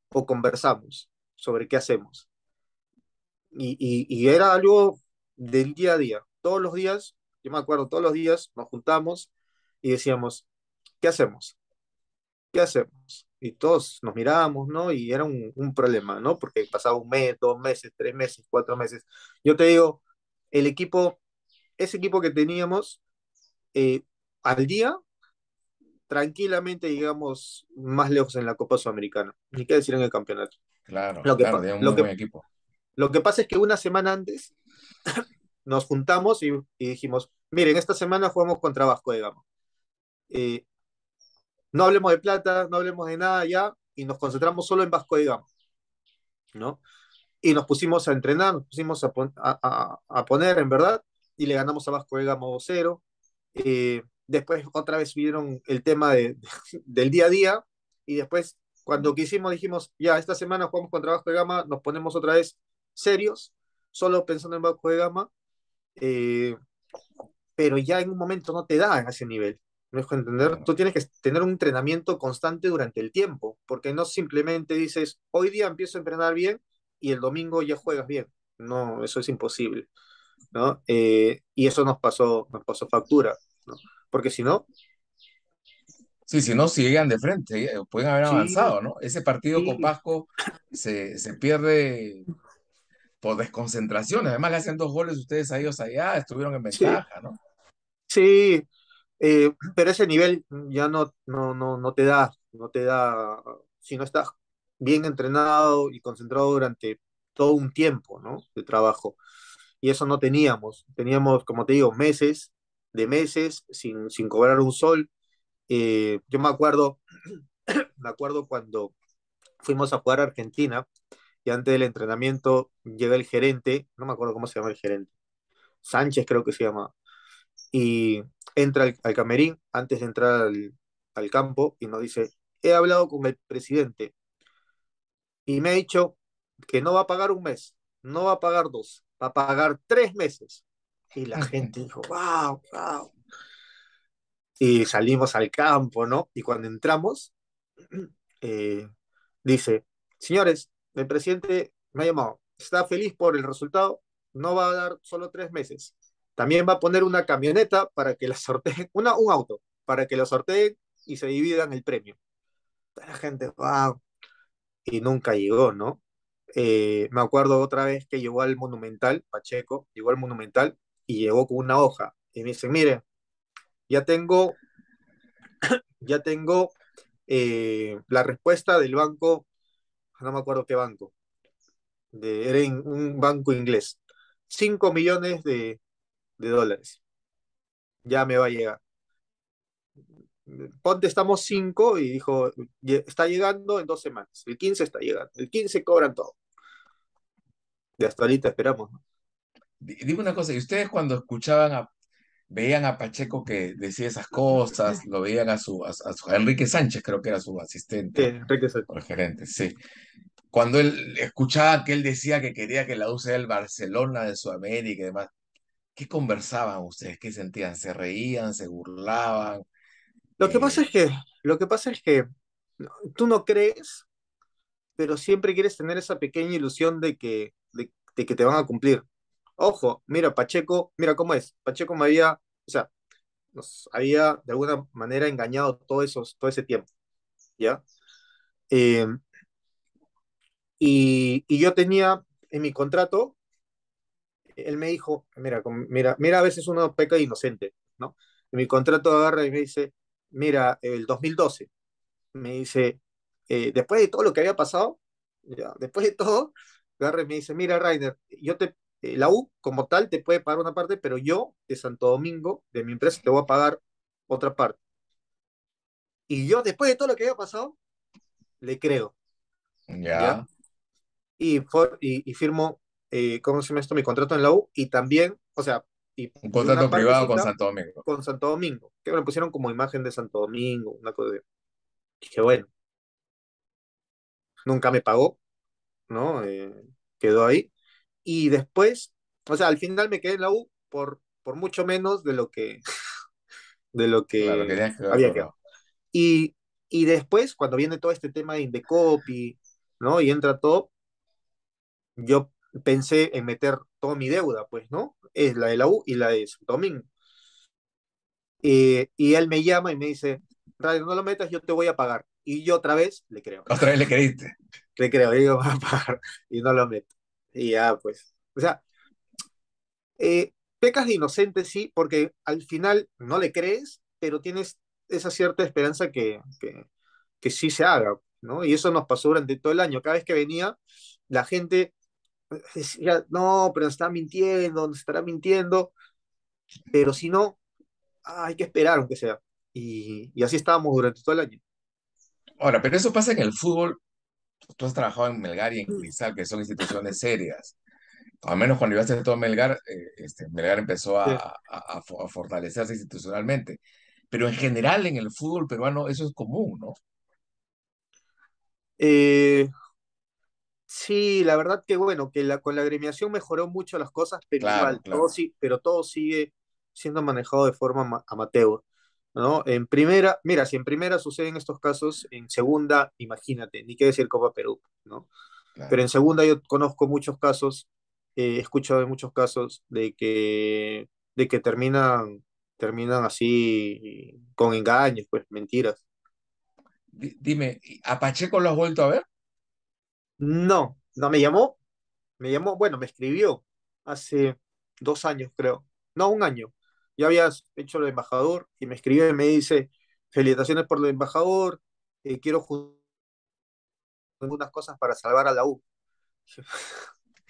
o conversamos sobre qué hacemos y, era algo del día a día. Todos los días, yo me acuerdo, todos los días nos juntamos y decíamos, ¿qué hacemos? ¿Qué hacemos? Y todos nos mirábamos, ¿no? Y era un, problema, ¿no? Porque pasaba un mes, dos meses, tres meses, cuatro meses. Yo te digo, el equipo, ese equipo que teníamos eh, al día, tranquilamente llegamos más lejos en la Copa Sudamericana. Ni qué decir en el campeonato. Claro, lo un buen equipo. Lo que pasa es que una semana antes nos juntamos y, dijimos, miren, esta semana jugamos contra Vasco de Gama. no hablemos de plata, no hablemos de nada ya, y nos concentramos solo en Vasco, de ¿No? Y nos pusimos a entrenar, nos pusimos a, poner, en verdad, y le ganamos a Vasco, digamos, 0 eh, después otra vez vieron el tema del día a día, y después cuando quisimos dijimos, ya, esta semana jugamos contra Vasco de Gama, nos ponemos otra vez serios, solo pensando en bajo de gama, eh, pero ya en un momento no te da a ese nivel. ¿Me entender? Tú tienes que tener un entrenamiento constante durante el tiempo, porque no simplemente dices, hoy día empiezo a entrenar bien y el domingo ya juegas bien. No, eso es imposible. ¿no? Eh, y eso nos pasó, nos pasó factura, porque si no... Sí, si no, si de frente, eh, pueden haber avanzado, ¿no? Ese partido con Pasco se, se pierde por desconcentraciones. Además, le hacen dos goles ustedes a ellos allá, estuvieron en ventaja, ¿no? Sí, eh, pero ese nivel ya no, no, no, no te da, no te da, si no estás bien entrenado y concentrado durante todo un tiempo, ¿no? De trabajo. Y eso no teníamos. Teníamos, como te digo, meses de meses sin, sin cobrar un sol. Eh, yo me acuerdo, me acuerdo cuando fuimos a jugar a Argentina, y antes del entrenamiento llega el gerente, no me acuerdo cómo se llama el gerente, Sánchez creo que se llama, y entra al, camerín antes de entrar al, campo y nos dice, he hablado con el presidente y me ha dicho que no va a pagar un mes, no va a pagar dos, va a pagar tres meses. Y la gente dijo, wow, wow. Y salimos al campo, ¿no? Y cuando entramos, eh, dice, señores, el presidente me ha llamado, está feliz por el resultado, no va a dar solo tres meses. También va a poner una camioneta para que la sorteen, una, un auto, para que la sorteen y se dividan el premio. La gente, wow. Y nunca llegó, ¿no? Eh, me acuerdo otra vez que llegó al Monumental, Pacheco, llegó al Monumental y llegó con una hoja. Y me dicen, mire, ya tengo, ya tengo eh, la respuesta del Banco no me acuerdo qué banco, era un banco inglés, 5 millones de, dólares. Ya me va a llegar. Ponte, estamos 5 y dijo, está llegando en dos semanas, el 15 está llegando, el 15 cobran todo. De hasta ahorita esperamos. Digo una cosa, ¿y ustedes cuando escuchaban a veían a Pacheco que decía esas cosas, lo veían a su, Enrique Sánchez, creo que era su asistente. Sí, Enrique Sánchez. gerente, sí. Cuando él escuchaba que él decía que quería que la use el Barcelona de Sudamérica y demás, ¿qué conversaban ustedes? ¿Qué sentían? ¿Se reían? ¿Se burlaban? Lo que pasa eh, es que, lo que pasa es que tú no crees, pero siempre quieres tener esa pequeña ilusión de que, de que te van a cumplir. Ojo, mira, Pacheco, mira cómo es. Pacheco me había, o sea, nos había de alguna manera engañado todo, esos, todo ese tiempo. ¿Ya? Em, y, yo tenía en mi contrato, él me dijo, mira, mira, mira, a veces uno peca inocente, ¿no? En mi contrato agarra y me dice, mira, el 2012, me dice, eh, después de todo lo que había pasado, después de todo, agarra y me dice, mira, Rainer, yo te, eh, la U como tal te puede pagar una parte, pero yo de Santo Domingo, de mi empresa, te voy a pagar otra parte. Y yo, después de todo lo que había pasado, le creo. Ya. Y, y, firmo, eh, ¿cómo se llama esto? Mi contrato en la U y también, o sea... Y, un contrato privado con Santo Domingo. Con Santo Domingo, que me pusieron como imagen de Santo Domingo, una cosa de... Dije, bueno, nunca me pagó, ¿no? Eh, quedó ahí. Y después, o sea, al final me quedé en la U por, por mucho menos de lo que, de lo que, había quedado. Y, después, cuando viene todo este tema de Indecopy, ¿no? Y entra todo, yo pensé en meter toda mi deuda, pues, ¿no? Es la de la U y la de su Domingo. Eh, y él me llama y me dice, Radio, no lo metas, yo te voy a pagar. Y yo otra vez le creo. Otra vez le creíste. Le creo, yo voy a pagar y no lo meto. Y ya, pues. O sea, eh, pecas de inocente, sí, porque al final no le crees, pero tienes esa cierta esperanza que, que, sí se haga, ¿no? Y eso nos pasó durante todo el año. Cada vez que venía, la gente decía, no, pero nos está mintiendo, nos estará mintiendo, pero si no, hay que esperar aunque sea. Y, y así estábamos durante todo el año. Ahora, pero eso pasa en el fútbol tú has trabajado en Melgar y en Cristal, que son instituciones serias. Al menos cuando llevaste todo Melgar, eh, este, Melgar empezó a, fortalecerse institucionalmente. Pero en general en el fútbol peruano eso es común, ¿no? Eh, sí, la verdad que bueno, que con la gremiación mejoró mucho las cosas, pero pero todo sigue siendo manejado de forma amateur. ¿no? En primera, mira, si en primera suceden estos casos, en segunda, imagínate, ni qué decir Copa Perú, ¿no? Pero en segunda yo conozco muchos casos, he escuchado de muchos casos de que, de que terminan, terminan así con engaños, pues mentiras. dime, ¿a Pacheco lo has vuelto a ver? No, no me llamó, me llamó, bueno, me escribió hace dos años, creo, no, un año, ya había hecho el embajador y me escribe y me dice, felicitaciones por el embajador, eh, quiero algunas cosas para salvar a la U.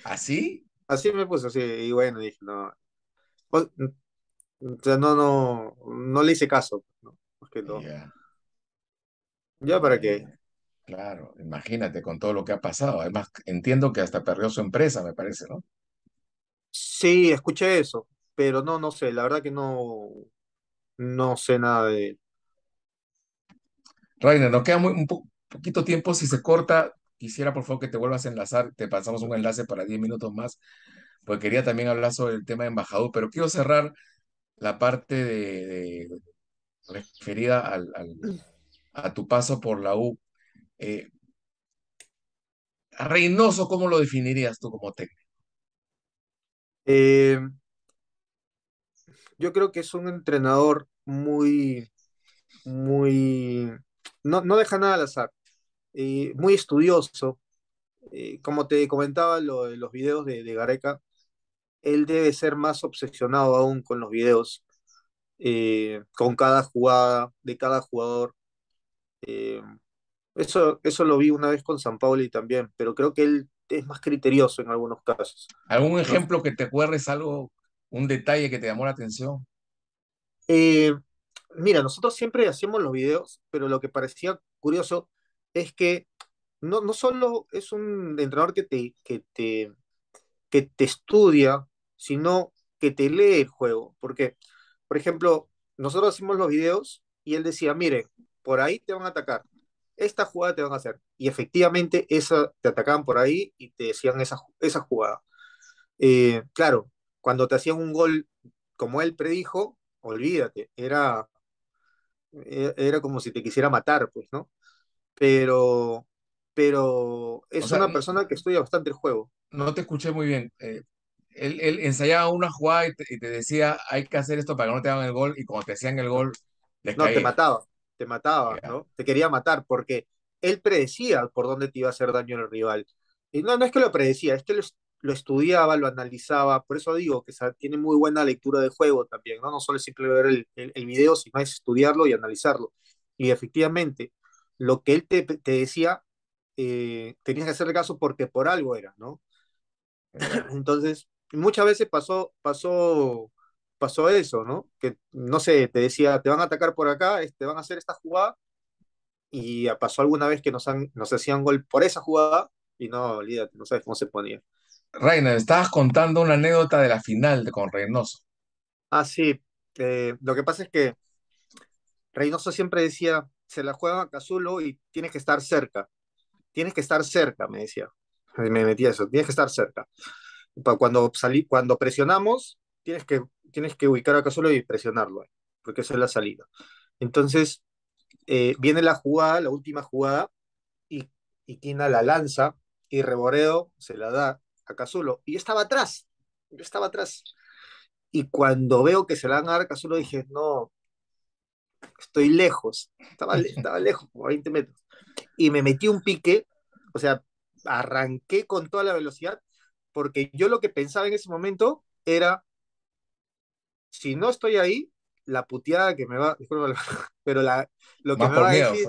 ¿Así? ¿Ah, así me puso, así y bueno, dije, no. Mm, o sea, no, no, no le hice caso, ¿Ya para qué? Claro, imagínate con todo lo que ha pasado. Además, entiendo que hasta perdió su empresa, me parece, ¿no? Sí, escuché eso pero no, no sé, la verdad que no, no sé nada de él. Rainer, nos queda muy, un poquito tiempo, si se corta, quisiera por favor que te vuelvas a enlazar, te pasamos un enlace para 10 minutos más, porque quería también hablar sobre el tema de embajador, pero quiero cerrar la parte de, referida al, a tu paso por la U. Eh, Reynoso, ¿cómo lo definirías tú como técnico? Eh, yo creo que es un entrenador muy, muy, no, deja nada al azar, eh, muy estudioso. Eh, como te comentaba lo, los videos de, Gareca, él debe ser más obsesionado aún con los videos, eh, con cada jugada, de cada jugador. eso, eso lo vi una vez con San y también, pero creo que él es más criterioso en algunos casos. ¿Algún ejemplo que te acuerdes, algo un detalle que te llamó la atención. Eh, mira, nosotros siempre hacemos los videos, pero lo que parecía curioso es que no, no solo es un entrenador que te, que te, que te estudia, sino que te lee el juego. Porque, por ejemplo, nosotros hacemos los videos y él decía, mire por ahí te van a atacar, esta jugada te van a hacer. Y efectivamente esa, te atacaban por ahí y te decían esa, jugada. Eh, claro, cuando te hacían un gol como él predijo, olvídate, era, e, era como si te quisiera matar, pues, ¿no? Pero, pero es una persona que estudia bastante el juego. No te escuché muy bien. Eh, él, ensayaba una jugada y te, decía, hay que hacer esto para que no te hagan el gol, y cuando te hacían el gol, No, te mataba, te mataba, ¿no? Te quería matar, porque él predecía por dónde te iba a hacer daño el rival. Y no, no es que lo predecía, es que lo, lo estudiaba, lo analizaba, por eso digo que tiene muy buena lectura de juego también, ¿no? No solo es simple ver el, el, video, sino es estudiarlo y analizarlo. Y efectivamente, lo que él te, decía, eh, tenías que hacerle caso porque por algo era, ¿no? Eh, entonces, muchas veces pasó, pasó, pasó eso, ¿no? Que, no sé, te decía, te van a atacar por acá, te van a hacer esta jugada, y ah, pasó alguna vez que nos, nos hacían gol por esa jugada, y no, olvídate, no sabes cómo se ponía. Reina, estabas contando una anécdota de la final con Reynoso. Ah, sí. Eh, lo que pasa es que Reynoso siempre decía, se la juega a Cazulo y tienes que estar cerca. Tienes que estar cerca, me decía. Me metía eso, tienes que estar cerca. Cuando, salí, cuando presionamos, tienes que, tienes que ubicar a Cazulo y presionarlo, porque eso es la salida. Entonces, eh, viene la jugada, la última jugada, y, Kina la lanza, y Reboredo se la da, a Casulo Y yo estaba atrás, yo estaba atrás. Y cuando veo que se la van a dar a Cazulo, dije, no, estoy lejos. Estaba, lejos, como 20 metros. Y me metí un pique, o sea, arranqué con toda la velocidad, porque yo lo que pensaba en ese momento era, si no estoy ahí, la puteada que me va, pero la, lo que me va a decir,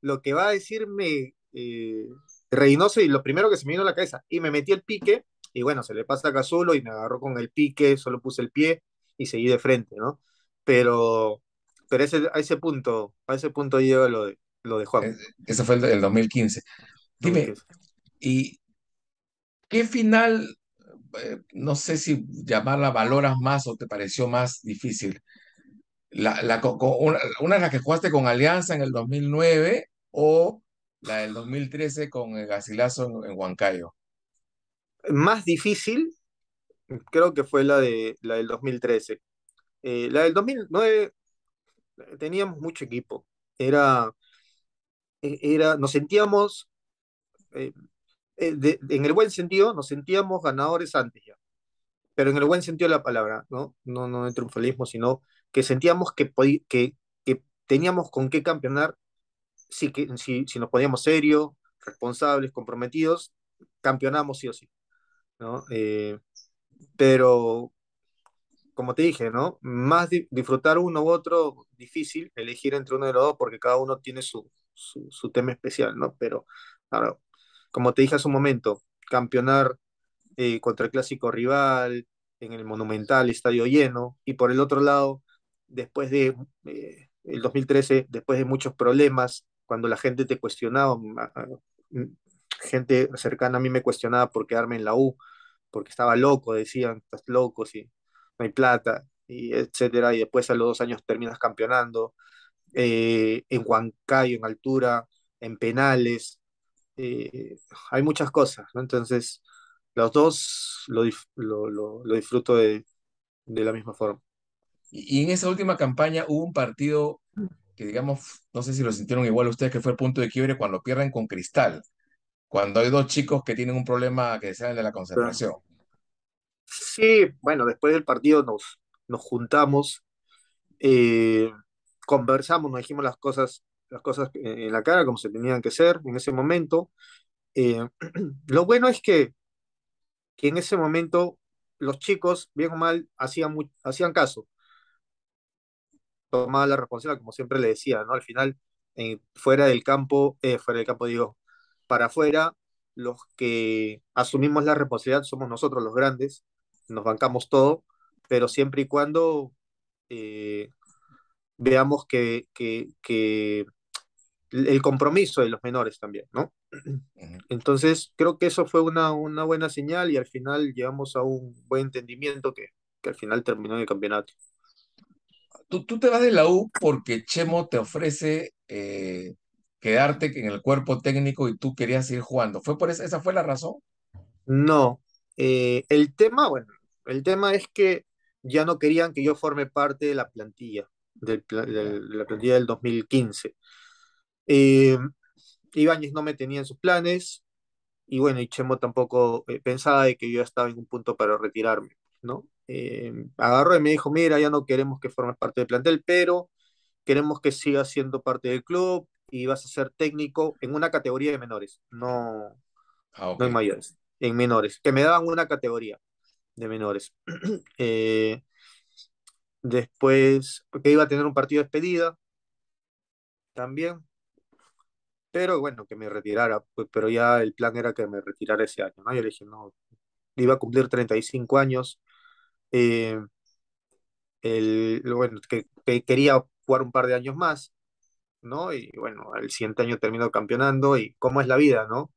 lo que va a decirme eh, Reynoso y lo primero que se me vino a la cabeza, y me metí el pique, y bueno, se le pasa a Cazulo y me agarró con el pique, solo puse el pie y seguí de frente, ¿no? Pero, pero ese, a ese punto, a ese punto lo de, lo Ese fue el, 2015. Dime, ¿y qué final, eh, no sé si llamarla valoras más o te pareció más difícil? La, una, una de las que jugaste con Alianza en el 2009 o la del 2013 con el gasilazo en, Huancayo. Más difícil, creo que fue la, de, la del 2013. Eh, la del 2009 teníamos mucho equipo. Era, e, era nos sentíamos, eh, eh, en el buen sentido, nos sentíamos ganadores antes ya. Pero en el buen sentido de la palabra, ¿no? No, no triunfalismo, sino que sentíamos que, que, que teníamos con qué campeonar si, si, si nos poníamos serios, responsables, comprometidos, campeonamos sí o sí. ¿no? Eh, pero, como te dije, ¿no? Más disfrutar uno u otro, difícil elegir entre uno de los dos porque cada uno tiene su, su, tema especial, ¿no? Pero, claro, como te dije hace un momento, campeonar eh, contra el clásico rival, en el monumental estadio lleno, y por el otro lado, después de eh, el 2013, después de muchos problemas, cuando la gente te cuestionaba, ah, mm, gente cercana a mí me cuestionaba por quedarme en la U, porque estaba loco, decían, estás loco, si no hay plata, y etcétera, y después a los dos años terminas campeonando, eh, en Huancayo, en altura, en penales, eh, hay muchas cosas, ¿no? Entonces, los dos lo, disfruto de, de la misma forma. Y en esa última campaña hubo un partido que digamos, no sé si lo sintieron igual ustedes, que fue el punto de quiebre cuando pierden con Cristal, cuando hay dos chicos que tienen un problema que salen de la concentración. Sí, bueno, después del partido nos, nos juntamos, eh, conversamos, nos dijimos las cosas, las cosas eh, en la cara como se tenían que ser en ese momento. Eh, lo bueno es que, en ese momento los chicos, bien o mal, hacían, hacían caso tomaba la responsabilidad, como siempre le decía, ¿no? Al final, fuera del campo, eh, fuera del campo digo, para afuera, los que asumimos la responsabilidad somos nosotros los grandes, nos bancamos todo, pero siempre y cuando eh, veamos que, el compromiso de los menores también, ¿no? Entonces, creo que eso fue una, una buena señal y al final llegamos a un buen entendimiento que, que al final terminó el campeonato tú, te vas de la U porque Chemo te ofrece eh, quedarte en el cuerpo técnico y tú querías ir jugando. ¿Fue por eso? ¿Esa fue la razón? No. Eh, el tema, bueno, el tema es que ya no querían que yo forme parte de la plantilla, de la plantilla del 2015. Eh, Ibáñez no me tenía en sus planes y bueno, y Chemo tampoco pensaba de que yo estaba en un punto para retirarme, ¿no? Eh, agarró y me dijo, mira, ya no queremos que formes parte del plantel, pero queremos que sigas siendo parte del club y vas a ser técnico en una categoría de menores, no, ah, en mayores, en menores, que me daban una categoría de menores. Eh, después, porque iba a tener un partido de despedida también, pero bueno, que me retirara, pues, pero ya el plan era que me retirara ese año, ¿no? Yo le dije, no, iba a cumplir 35 años eh, el, bueno, que, quería jugar un par de años más, ¿no? Y bueno, al siguiente año termino campeonando y cómo es la vida, ¿no?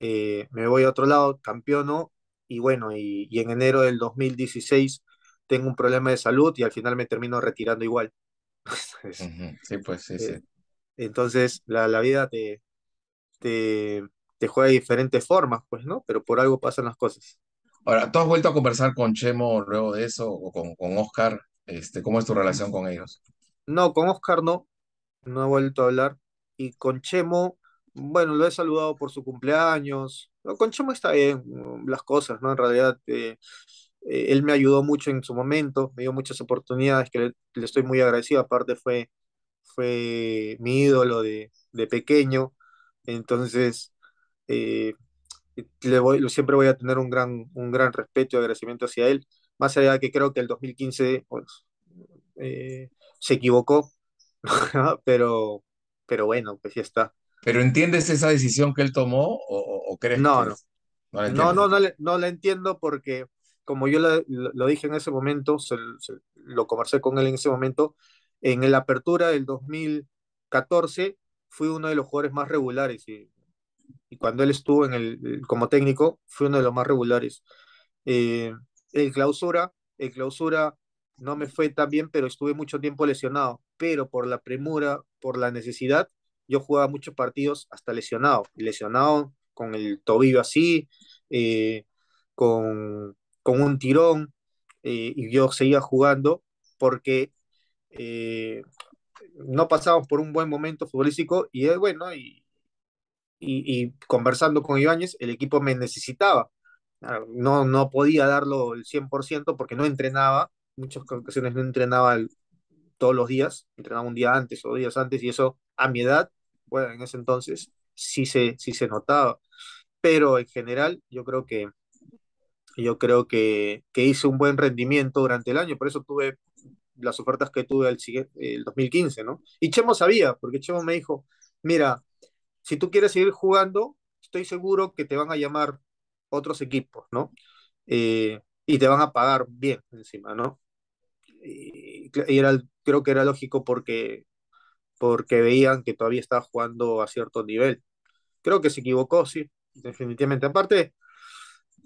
Eh, me voy a otro lado, campeono y bueno, y, en enero del 2016 tengo un problema de salud y al final me termino retirando igual. sí, pues sí, eh, sí. entonces, la, la vida te, te, te juega de diferentes formas, pues, ¿no? Pero por algo pasan las cosas. Ahora, ¿tú has vuelto a conversar con Chemo luego de eso o con, con Oscar? Este, ¿Cómo es tu relación con ellos? No, con Oscar no. No he vuelto a hablar. Y con Chemo, bueno, lo he saludado por su cumpleaños. con Chemo está bien mm, las cosas, ¿no? En realidad, eh, eh, él me ayudó mucho en su momento, me dio muchas oportunidades que le, estoy muy agradecido. Aparte, fue, fue mi ídolo de, de pequeño. Entonces, eh, siempre voy a tener un gran, un gran respeto y agradecimiento hacia él, más allá de que creo que el 2015 pues, eh, se equivocó, pero, pero bueno, pues ya está. ¿Pero entiendes esa decisión que él tomó o, crees no, no. No, la no, no, la entiendo porque, como yo lo, dije en ese momento, lo conversé con él en ese momento, en la apertura del 2014 fui uno de los jugadores más regulares y y cuando él estuvo en el, como técnico, fue uno de los más regulares. Eh, el clausura, el clausura no me fue tan bien, pero estuve mucho tiempo lesionado, pero por la premura, por la necesidad, yo jugaba muchos partidos hasta lesionado, lesionado con el tobillo así, eh, con, con, un tirón, eh, y yo seguía jugando porque eh, no pasamos por un buen momento futbolístico y es bueno, y, y, conversando con Ibáñez, el equipo me necesitaba. Ah, no, no podía darlo el 100% porque no entrenaba, muchas ocasiones no entrenaba todos los días, entrenaba un día antes o días antes y eso a mi edad, bueno, en ese entonces sí se, sí se notaba. Pero en general yo creo que yo creo que, que hice un buen rendimiento durante el año, por eso tuve las ofertas que tuve el, el 2015, ¿no? Y Chemo sabía, porque Chemo me dijo, mira, si tú quieres seguir jugando, estoy seguro que te van a llamar otros equipos, ¿no? Eh, y te van a pagar bien encima, ¿no? Y, era, creo que era lógico porque, porque veían que todavía estaba jugando a cierto nivel. Creo que se equivocó, sí, definitivamente. Aparte,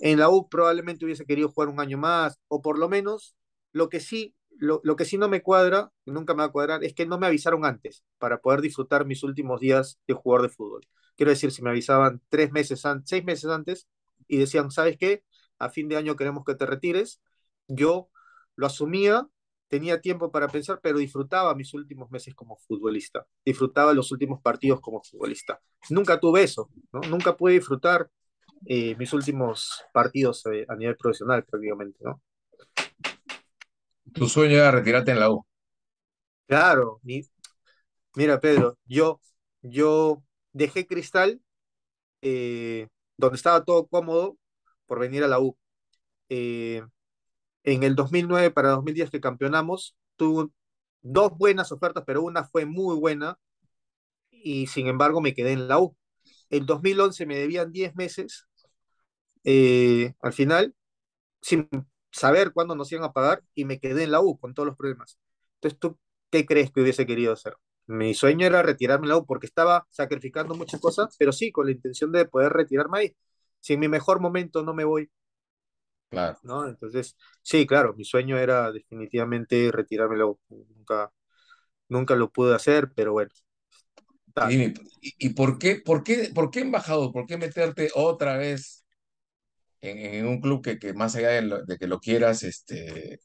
en la U probablemente hubiese querido jugar un año más, o por lo menos, lo que sí lo, que sí no me cuadra, nunca me va a cuadrar, es que no me avisaron antes para poder disfrutar mis últimos días de jugador de fútbol. Quiero decir, si me avisaban tres meses, antes, seis meses antes y decían, ¿sabes qué? A fin de año queremos que te retires, yo lo asumía, tenía tiempo para pensar, pero disfrutaba mis últimos meses como futbolista, disfrutaba los últimos partidos como futbolista. Nunca tuve eso, ¿no? nunca pude disfrutar eh, mis últimos partidos eh, a nivel profesional prácticamente, ¿no? tu sueño era retirarte en la U. Claro, mira Pedro, yo, yo dejé Cristal eh, donde estaba todo cómodo por venir a la U. Eh, en el 2009 para 2010 que campeonamos, tuve dos buenas ofertas, pero una fue muy buena y sin embargo me quedé en la U. El 2011 me debían 10 meses eh, al final, sin saber cuándo nos iban a pagar y me quedé en la U con todos los problemas. Entonces, ¿tú qué crees que hubiese querido hacer? Mi sueño era retirarme la U porque estaba sacrificando muchas cosas, pero sí, con la intención de poder retirarme ahí. Si en mi mejor momento no me voy. Claro. ¿no? Entonces, sí, claro, mi sueño era definitivamente retirarme la U. Nunca, nunca lo pude hacer, pero bueno. ¿y, por qué, por qué, por qué embajador? ¿Por qué meterte otra vez en, un club que, más allá de, que lo quieras este,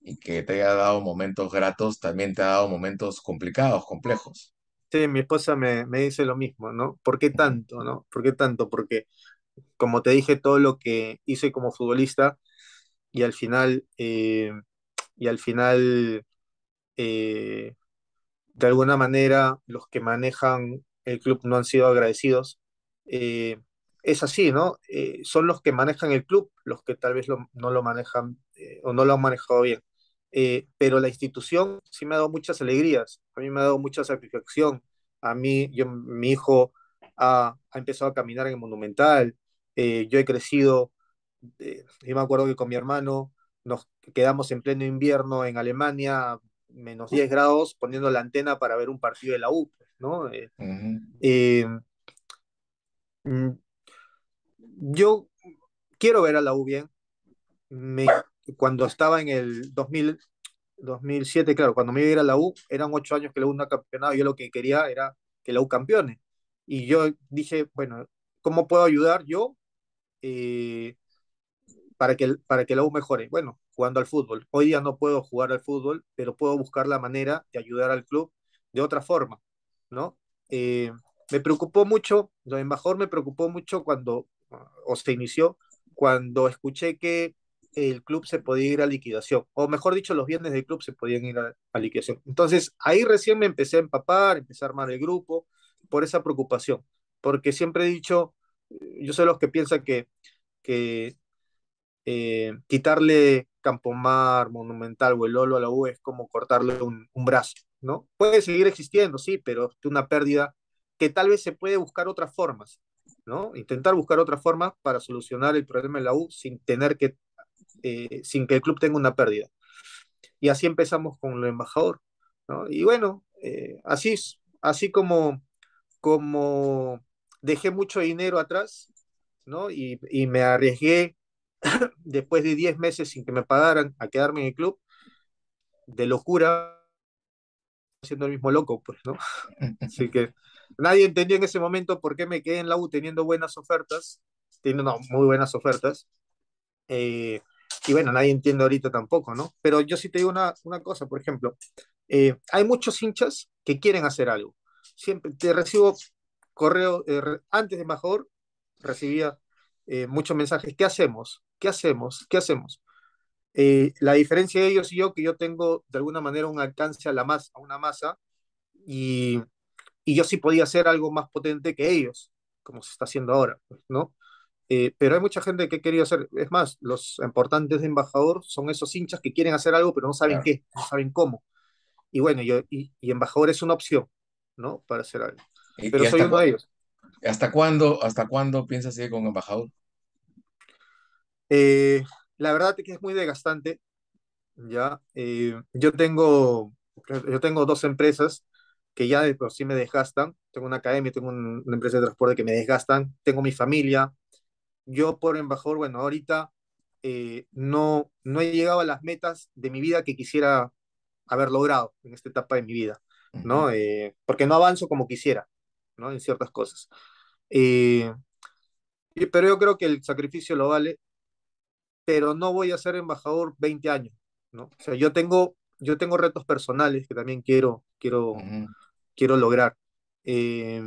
y que te haya dado momentos gratos, también te ha dado momentos complicados, complejos. Sí, mi esposa me, dice lo mismo, ¿no? ¿Por qué tanto, no? ¿Por qué tanto? Porque, como te dije, todo lo que hice como futbolista y al final, eh, y al final, eh, de alguna manera, los que manejan el club no han sido agradecidos. Eh, es así, ¿no? Eh, son los que manejan el club los que tal vez no lo manejan eh, o no lo han manejado bien. Eh, pero la institución sí me ha dado muchas alegrías, a mí me ha dado mucha satisfacción. A mí, yo, mi hijo ha, empezado a caminar en el Monumental, yo he crecido, yo me acuerdo que con mi hermano nos quedamos en pleno invierno en Alemania, menos 10 grados, poniendo la antena para ver un partido de la U, ¿no? yo quiero ver a la U bien. cuando estaba en el 2007, claro, cuando me iba a la U, eran ocho años que la U no ha campeonado. Yo lo que quería era que la U campeone. Y yo dije, bueno, ¿cómo puedo ayudar yo eh, para, que, para que la U mejore? Bueno, jugando al fútbol. Hoy día no puedo jugar al fútbol, pero puedo buscar la manera de ayudar al club de otra forma, ¿no? Eh, me preocupó mucho, lo mejor me preocupó mucho cuando o se inició cuando escuché que el club se podía ir a liquidación, o mejor dicho, los bienes del club se podían ir a, liquidación. Entonces, ahí recién me empecé a empapar, empecé a armar el grupo por esa preocupación, porque siempre he dicho, eh, yo soy los que piensan que, que eh, quitarle Campomar, Monumental o el Lolo a la U es como cortarle un, brazo, ¿no? Puede seguir existiendo, sí, pero es una pérdida que tal vez se puede buscar otras formas. Intentar buscar otra forma para solucionar el problema de la U sin tener que, eh, sin que el club tenga una pérdida. Y así empezamos con el embajador, Y bueno, eh, así, así como, como dejé mucho dinero atrás, ¿no? Y, y me arriesgué después de 10 meses sin que me pagaran a quedarme en el club, de locura, siendo el mismo loco, pues, ¿no? Así que Nadie entendió en ese momento por qué me quedé en la U teniendo buenas ofertas, teniendo muy buenas ofertas. Eh, y bueno, nadie entiende ahorita tampoco, ¿no? Pero yo sí te digo una, una cosa, por ejemplo, eh, hay muchos hinchas que quieren hacer algo. Siempre te recibo correo, eh, antes de mejor recibía muchos mensajes, ¿qué hacemos? ¿Qué hacemos? ¿Qué hacemos? la diferencia de ellos y yo, que yo tengo de alguna manera un alcance a la masa, a una masa, y y yo sí podía hacer algo más potente que ellos, como se está haciendo ahora, pues, ¿no? Eh, pero hay mucha gente que quería hacer, es más, los importantes de embajador son esos hinchas que quieren hacer algo, pero no saben qué, no saben cómo. Y bueno, yo, y, embajador es una opción, ¿no? Para hacer algo. Pero soy uno de ellos. ¿Hasta cuándo, hasta cuándo piensas ir con embajador? Eh, la verdad es que es muy desgastante. Ya, eh, yo tengo, yo tengo dos empresas que ya de por sí me desgastan. Tengo una academia, tengo una empresa de transporte que me desgastan, tengo mi familia. Yo por embajador, bueno, ahorita eh, no, no he llegado a las metas de mi vida que quisiera haber logrado en esta etapa de mi vida, ¿no? Eh, porque no avanzo como quisiera, ¿no? En ciertas cosas. Eh, pero yo creo que el sacrificio lo vale, pero no voy a ser embajador 20 años, ¿no? O sea, yo tengo, yo tengo retos personales que también quiero, quiero, quiero lograr. Eh,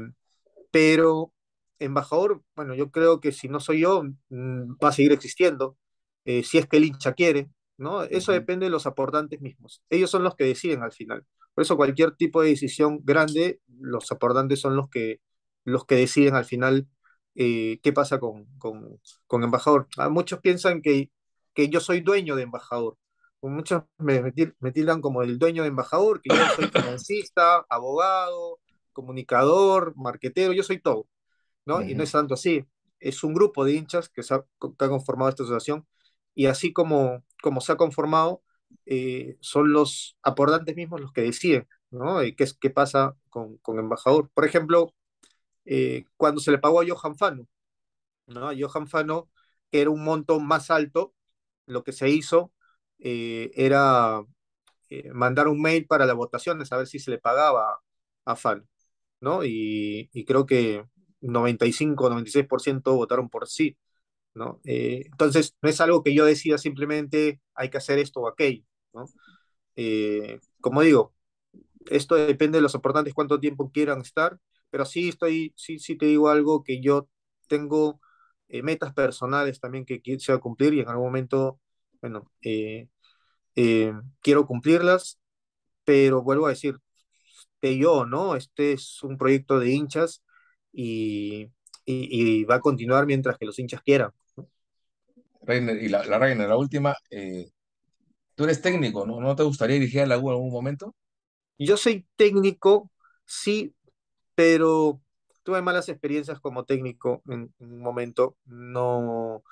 pero embajador, bueno, yo creo que si no soy yo, mm, va a seguir existiendo, eh, si es que el hincha quiere, ¿no? Eso depende de los aportantes mismos. Ellos son los que deciden al final. Por eso cualquier tipo de decisión grande, los aportantes son los que, los que deciden al final eh, qué pasa con, con, embajador. Ah, muchos piensan que, que yo soy dueño de embajador, muchos me, tildan como el dueño de embajador, que yo soy financista, abogado, comunicador, marquetero, yo soy todo, ¿no? Y no es tanto así. Es un grupo de hinchas que, se ha, conformado esta asociación y así como, como se ha conformado, eh, son los aportantes mismos los que deciden, ¿no? Y eh, qué, qué pasa con, con embajador. Por ejemplo, eh, cuando se le pagó a Johan Fano, ¿no? Johan Fano era un monto más alto, lo que se hizo eh, era eh, mandar un mail para la votación, de saber si se le pagaba a Fan, ¿no? Y, creo que 95, 96% votaron por sí, ¿no? Eh, entonces, no es algo que yo decida simplemente hay que hacer esto o aquello, ¿no? como digo, esto depende de los aportantes cuánto tiempo quieran estar, pero sí estoy, sí, sí te digo algo que yo tengo metas personales también que quiero cumplir y en algún momento bueno, eh, eh, quiero cumplirlas, pero vuelvo a decir, de yo, ¿no? Este es un proyecto de hinchas y, va a continuar mientras que los hinchas quieran. Reiner, y la, la, Reina, la última, eh, tú eres técnico, ¿no? ¿No te gustaría dirigir a la U en algún momento? Yo soy técnico, sí, pero tuve malas experiencias como técnico en un momento, no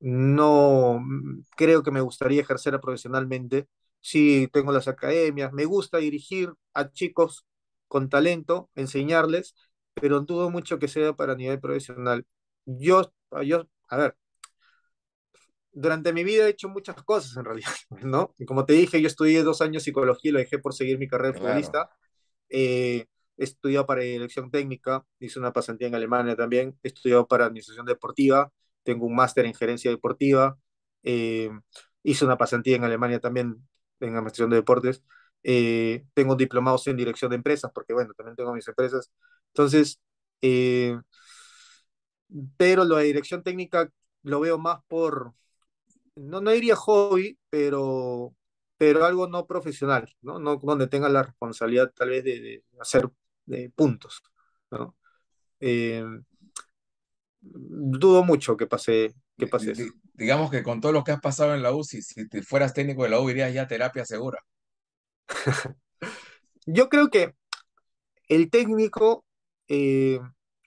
no mm, creo que me gustaría ejercer profesionalmente. Sí, tengo las academias, me gusta dirigir a chicos con talento, enseñarles, pero dudo mucho que sea para nivel profesional. Yo, yo, a ver, durante mi vida he hecho muchas cosas en realidad, ¿no? Y como te dije, yo estudié dos años psicología y lo dejé por seguir mi carrera de futbolista. Eh, he estudiado para dirección técnica, hice una pasantía en Alemania también, he estudiado para administración deportiva, tengo un máster en gerencia deportiva, eh, hice una pasantía en Alemania también en administración de deportes, eh, tengo un diplomado en dirección de empresas, porque bueno, también tengo mis empresas. Entonces, eh, pero lo de dirección técnica lo veo más por, no, no diría hobby, pero, pero algo no profesional, ¿no? no donde tenga la responsabilidad tal vez de, hacer de puntos. ¿no? dudo mucho que pase, que pase eso. Digamos que con todo lo que has pasado en la UCI, si, te fueras técnico de la U, irías ya terapia segura. Yo creo que el técnico eh,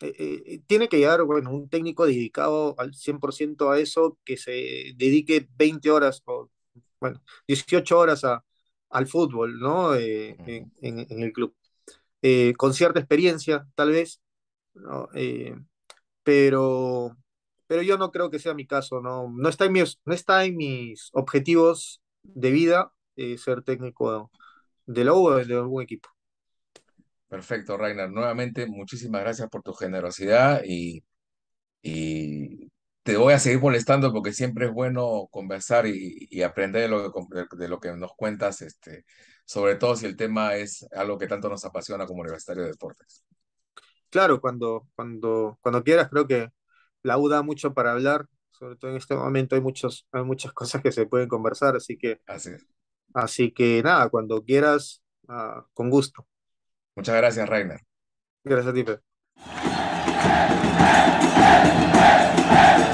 eh, eh, tiene que llegar, bueno, un técnico dedicado al 100% a eso, que se dedique 20 horas o, bueno, 18 horas a, al fútbol, ¿no? en, el club. con cierta experiencia, tal vez, ¿no? pero, pero yo no creo que sea mi caso, no, no, está, en mis, no está en mis objetivos de vida eh, ser técnico de la U de algún equipo. Perfecto, Rainer. Nuevamente, muchísimas gracias por tu generosidad y, y te voy a seguir molestando porque siempre es bueno conversar y, aprender de lo, que, de lo que nos cuentas, este, sobre todo si el tema es algo que tanto nos apasiona como Universitario de Deportes claro, cuando, cuando, cuando quieras, creo que la U da mucho para hablar, sobre todo en este momento hay, muchos, hay muchas cosas que se pueden conversar, así que, así, que nada, cuando quieras, ah, con gusto. Muchas gracias, Reiner. Gracias a ti, Pedro.